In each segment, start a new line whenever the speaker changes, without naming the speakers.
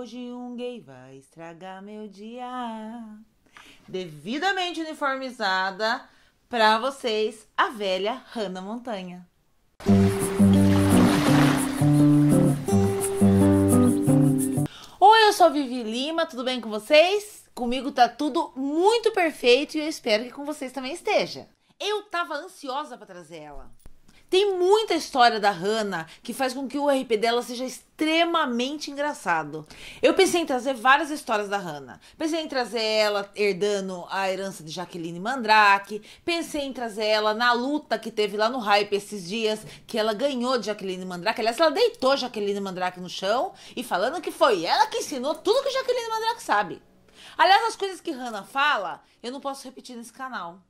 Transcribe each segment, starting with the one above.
Hoje um gay vai estragar meu dia. Devidamente uniformizada para vocês, a velha Hannah Montanha. Oi, eu sou a Vivi Lima, tudo bem com vocês? Comigo tá tudo muito perfeito e eu espero que com vocês também esteja. Eu tava ansiosa para trazer ela. Tem muita história da Hannah que faz com que o RP dela seja extremamente engraçado. Eu pensei em trazer várias histórias da Hannah. Pensei em trazer ela herdando a herança de Jaqueline Mandrake. Pensei em trazer ela na luta que teve lá no hype esses dias, que ela ganhou de Jaqueline Mandrake. Aliás, ela deitou Jaqueline Mandrake no chão e falando que foi ela que ensinou tudo que Jaqueline Mandrake sabe. Aliás, as coisas que Hannah fala, eu não posso repetir nesse canal.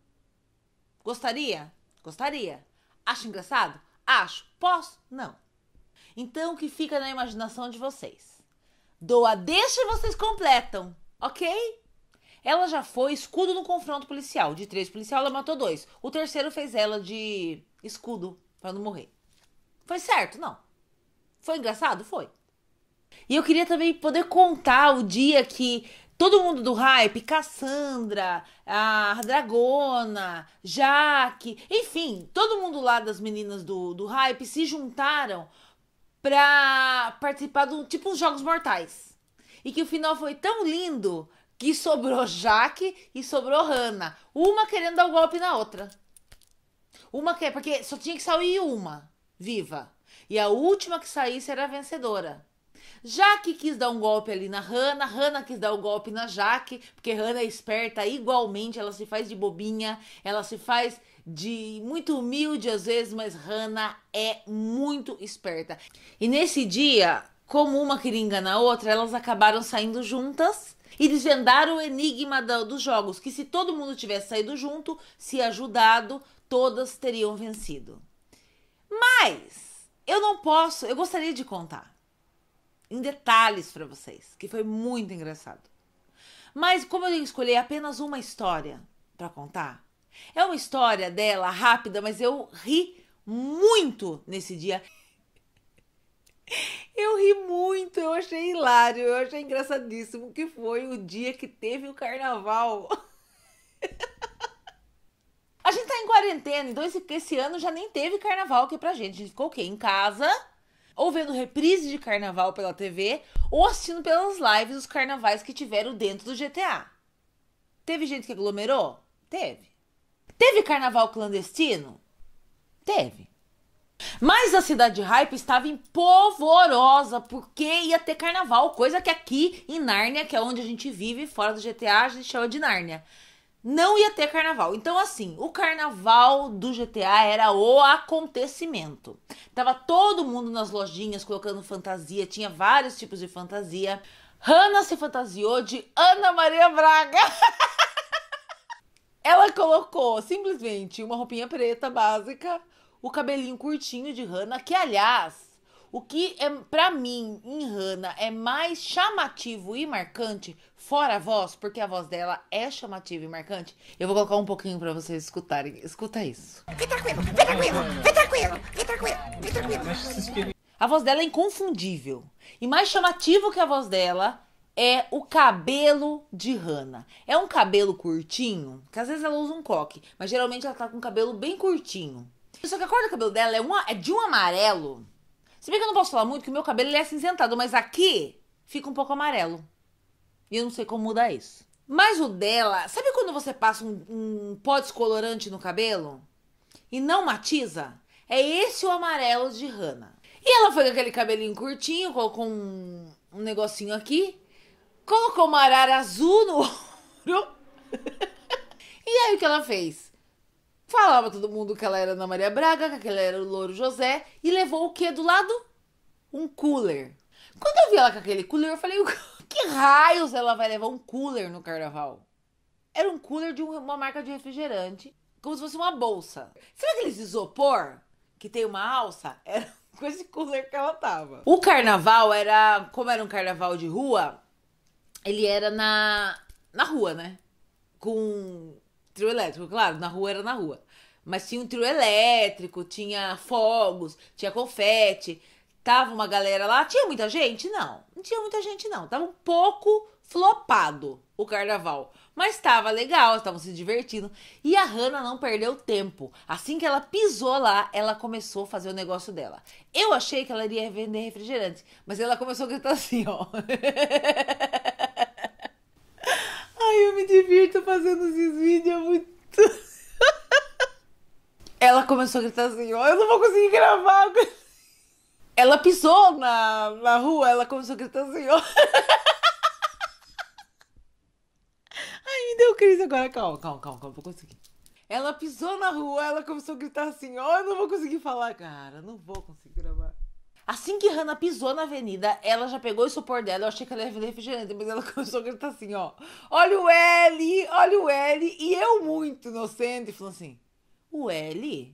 Gostaria? Gostaria. Acho engraçado? Acho. Posso? Não. Então, o que fica na imaginação de vocês? Dou a deixa e vocês completam, ok? Ela já foi escudo no confronto policial. De três policial, ela matou dois. O terceiro fez ela de escudo para não morrer. Foi certo? Não. Foi engraçado? Foi. E eu queria também poder contar o dia que todo mundo do hype, Cassandra, a Dragona, Jaque, enfim, todo mundo lá das meninas do, do hype se juntaram pra participar do tipo uns Jogos Mortais. E que o final foi tão lindo que sobrou Jaque e sobrou Hannah. Uma querendo dar o um golpe na outra. Uma quer, porque só tinha que sair uma viva. E a última que saísse era a vencedora. Jaque quis dar um golpe ali na Hanna, Hanna quis dar um golpe na Jaque, porque Hanna é esperta igualmente, ela se faz de bobinha, ela se faz de muito humilde às vezes, mas Hanna é muito esperta. E nesse dia, como uma queria enganar a outra, elas acabaram saindo juntas e desvendaram o enigma do, dos jogos, que se todo mundo tivesse saído junto, se ajudado, todas teriam vencido. Mas eu não posso, eu gostaria de contar em detalhes para vocês, que foi muito engraçado. Mas como eu escolhi apenas uma história para contar, é uma história dela rápida, mas eu ri muito nesse dia. Eu ri muito, eu achei hilário, eu achei engraçadíssimo que foi o dia que teve o carnaval. A gente tá em quarentena, então esse, esse ano já nem teve carnaval aqui pra gente. A gente ficou o quê? Em casa, ou vendo reprise de carnaval pela TV, ou assistindo pelas lives os carnavais que tiveram dentro do GTA. Teve gente que aglomerou? Teve. Teve carnaval clandestino? Teve. Mas a cidade hype estava em polvorosa, porque ia ter carnaval, coisa que aqui em Nárnia, que é onde a gente vive, fora do GTA, a gente chama de Nárnia não ia ter carnaval. Então, assim, o carnaval do GTA era o acontecimento. Tava todo mundo nas lojinhas colocando fantasia, tinha vários tipos de fantasia. Hannah se fantasiou de Ana Maria Braga. Ela colocou simplesmente uma roupinha preta básica, o cabelinho curtinho de Hannah, que aliás o que é para mim em Hannah é mais chamativo e marcante, fora a voz, porque a voz dela é chamativa e marcante. Eu vou colocar um pouquinho para vocês escutarem. Escuta isso. Vem tranquilo, vem tranquilo, vem tranquilo, vem tranquilo, vem tranquilo. A voz dela é inconfundível. E mais chamativo que a voz dela é o cabelo de Hannah. É um cabelo curtinho, que às vezes ela usa um coque, mas geralmente ela tá com o cabelo bem curtinho. Só que a cor do cabelo dela é, uma, é de um amarelo se bem que eu não posso falar muito, que o meu cabelo ele é acinzentado, mas aqui fica um pouco amarelo. E eu não sei como mudar isso. Mas o dela, sabe quando você passa um, um pó descolorante no cabelo e não matiza? É esse o amarelo de Hannah. E ela foi com aquele cabelinho curtinho, colocou um, um negocinho aqui, colocou uma arara azul no ouro. e aí o que ela fez? Falava todo mundo que ela era Ana Maria Braga, que ela era o Louro José, e levou o que do lado? Um cooler. Quando eu vi ela com aquele cooler, eu falei, que raios ela vai levar um cooler no carnaval? Era um cooler de uma marca de refrigerante, como se fosse uma bolsa. que eles isopor que tem uma alça? Era com esse cooler que ela tava. O carnaval era, como era um carnaval de rua, ele era na, na rua, né? Com Trio elétrico, claro, na rua era na rua. Mas tinha um trio elétrico, tinha fogos, tinha confete. Tava uma galera lá. Tinha muita gente? Não. Não tinha muita gente, não. Tava um pouco flopado o carnaval. Mas estava legal, estavam se divertindo. E a Hannah não perdeu tempo. Assim que ela pisou lá, ela começou a fazer o negócio dela. Eu achei que ela iria vender refrigerante, mas ela começou a gritar assim, ó. eu me divirto fazendo esses vídeos, é muito. Ela começou a gritar assim: ó, oh, eu não vou conseguir gravar. Ela pisou na, na rua, ela começou a gritar assim: ó. Ai, me deu crise agora. Calma, calma, calma, calma, vou conseguir. Ela pisou na rua, ela começou a gritar assim: ó, oh, eu não vou conseguir falar, cara, não vou conseguir gravar. Assim que Hannah pisou na avenida, ela já pegou o supor dela. Eu achei que ela ia vir refrigerante, mas ela começou a gritar assim: ó, olha o L, olha o L. E eu, muito inocente, falando assim: o L?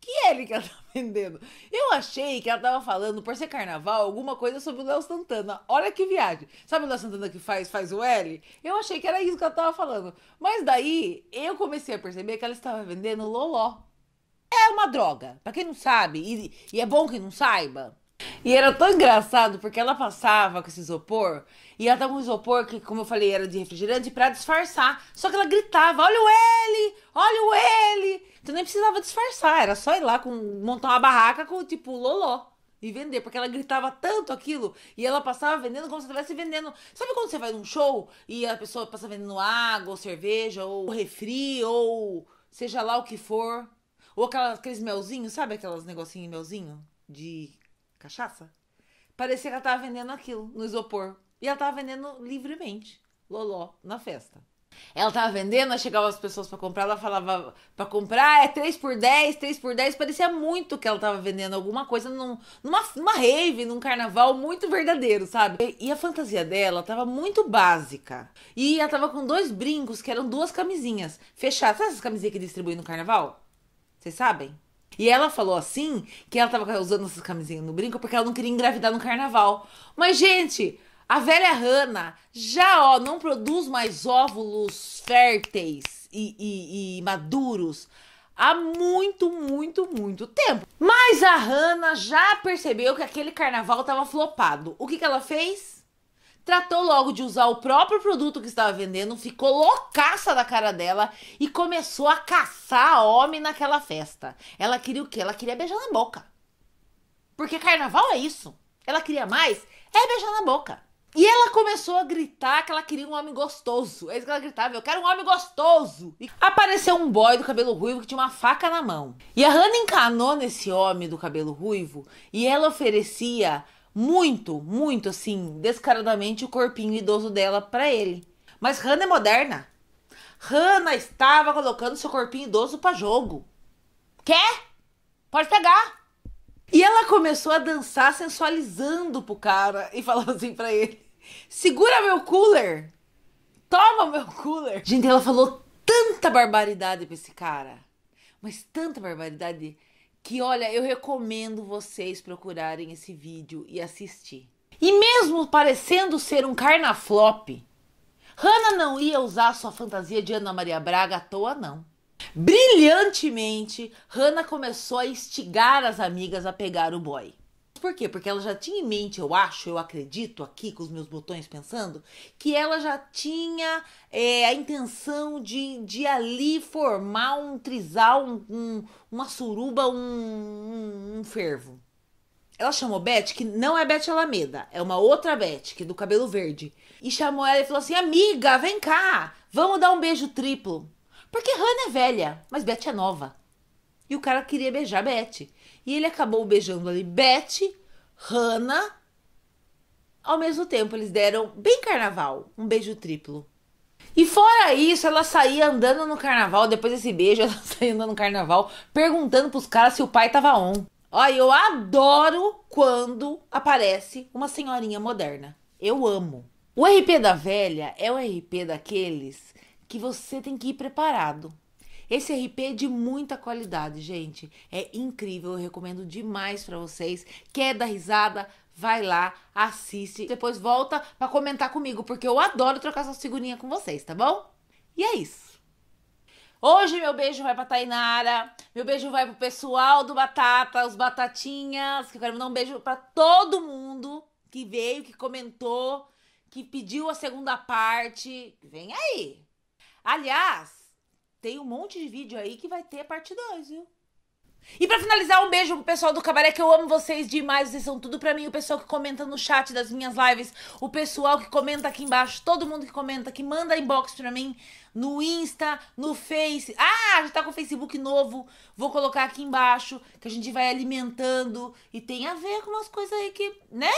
Que L que ela tá vendendo? Eu achei que ela tava falando, por ser carnaval, alguma coisa sobre o Léo Santana. Olha que viagem. Sabe o Léo Santana que faz, faz o L? Eu achei que era isso que ela tava falando. Mas daí, eu comecei a perceber que ela estava vendendo loló. É uma droga. Pra quem não sabe, e, e é bom que não saiba, e era tão engraçado porque ela passava com esse isopor e ela tava com um isopor que, como eu falei, era de refrigerante para disfarçar. Só que ela gritava: Olha o L! Olha o L! Então nem precisava disfarçar, era só ir lá com, montar uma barraca com tipo loló e vender, porque ela gritava tanto aquilo e ela passava vendendo como se estivesse vendendo. Sabe quando você vai num show e a pessoa passa vendendo água, ou cerveja, ou refri, ou seja lá o que for? Ou aquelas, aqueles melzinhos, sabe aquelas negocinhos melzinho? De cachaça. Parecia que ela estava vendendo aquilo no isopor. E ela estava vendendo livremente, loló, na festa. Ela estava vendendo, ela chegava as pessoas para comprar, ela falava para comprar, é 3 por 10, 3 por 10. Parecia muito que ela estava vendendo alguma coisa num, numa, numa rave, num carnaval muito verdadeiro, sabe? E, a fantasia dela estava muito básica. E ela estava com dois brincos, que eram duas camisinhas. Fechadas, sabe essas camisinhas que distribuem no carnaval? Vocês sabem? E ela falou assim que ela tava usando essas camisinhas no brinco porque ela não queria engravidar no carnaval. Mas, gente, a velha Rana já, ó, não produz mais óvulos férteis e, e, e maduros há muito, muito, muito tempo. Mas a Rana já percebeu que aquele carnaval tava flopado. O que, que ela fez? tratou logo de usar o próprio produto que estava vendendo, ficou loucaça da cara dela e começou a caçar homem naquela festa. Ela queria o quê? Ela queria beijar na boca. Porque carnaval é isso. Ela queria mais, é beijar na boca. E ela começou a gritar que ela queria um homem gostoso. É isso que ela gritava, eu quero um homem gostoso. E apareceu um boy do cabelo ruivo que tinha uma faca na mão. E a Hannah encanou nesse homem do cabelo ruivo e ela oferecia muito, muito assim, descaradamente o corpinho idoso dela para ele. Mas Hannah é moderna. Hannah estava colocando seu corpinho idoso para jogo. Quer? Pode pegar. E ela começou a dançar sensualizando pro cara e falou assim para ele: "Segura meu cooler. Toma meu cooler". Gente, ela falou tanta barbaridade pra esse cara. Mas tanta barbaridade que olha, eu recomendo vocês procurarem esse vídeo e assistir. E mesmo parecendo ser um carnaflop, Hannah não ia usar sua fantasia de Ana Maria Braga à toa, não. Brilhantemente, Hannah começou a instigar as amigas a pegar o boy por quê? Porque ela já tinha em mente, eu acho, eu acredito aqui com os meus botões pensando, que ela já tinha é, a intenção de, de ali formar um trisal, um, um, uma suruba, um, um, fervo. Ela chamou Beth, que não é Beth Alameda, é uma outra Beth, que é do cabelo verde. E chamou ela e falou assim: Amiga, vem cá, vamos dar um beijo triplo. Porque Hannah é velha, mas Beth é nova. E o cara queria beijar Beth. E ele acabou beijando ali Beth, Hannah. Ao mesmo tempo, eles deram bem carnaval, um beijo triplo. E fora isso, ela saía andando no carnaval, depois desse beijo, ela saía andando no carnaval, perguntando pros caras se o pai tava on. Olha, eu adoro quando aparece uma senhorinha moderna. Eu amo. O RP da velha é o RP daqueles que você tem que ir preparado. Esse RP é de muita qualidade, gente. É incrível, eu recomendo demais para vocês. Quer dar risada? Vai lá, assiste, depois volta para comentar comigo, porque eu adoro trocar essa figurinhas com vocês, tá bom? E é isso. Hoje meu beijo vai pra Tainara, meu beijo vai pro pessoal do Batata, os Batatinhas, que eu quero mandar um beijo para todo mundo que veio, que comentou, que pediu a segunda parte. Vem aí! Aliás, tem um monte de vídeo aí que vai ter a parte 2, viu? E para finalizar, um beijo pro pessoal do Cabaré, que eu amo vocês demais, vocês são tudo para mim. O pessoal que comenta no chat das minhas lives, o pessoal que comenta aqui embaixo, todo mundo que comenta, que manda inbox pra mim no Insta, no Face. Ah, já tá com o Facebook novo, vou colocar aqui embaixo, que a gente vai alimentando. E tem a ver com umas coisas aí que, né?